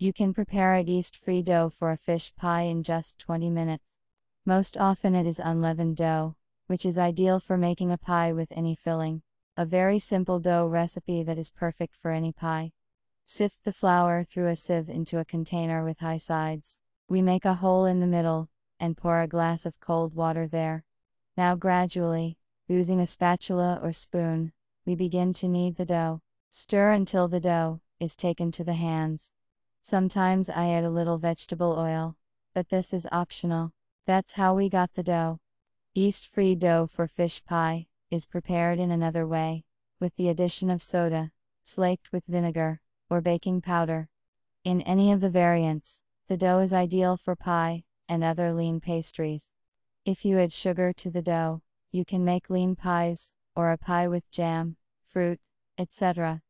You can prepare a yeast-free dough for a fish pie in just 20 minutes. Most often it is unleavened dough, which is ideal for making a pie with any filling. A very simple dough recipe that is perfect for any pie. Sift the flour through a sieve into a container with high sides. We make a hole in the middle, and pour a glass of cold water there. Now gradually, using a spatula or spoon, we begin to knead the dough. Stir until the dough is taken to the hands. Sometimes I add a little vegetable oil, but this is optional. That's how we got the dough. Yeast-free dough for fish pie is prepared in another way, with the addition of soda, slaked with vinegar, or baking powder. In any of the variants, the dough is ideal for pie and other lean pastries. If you add sugar to the dough, you can make lean pies, or a pie with jam, fruit, etc.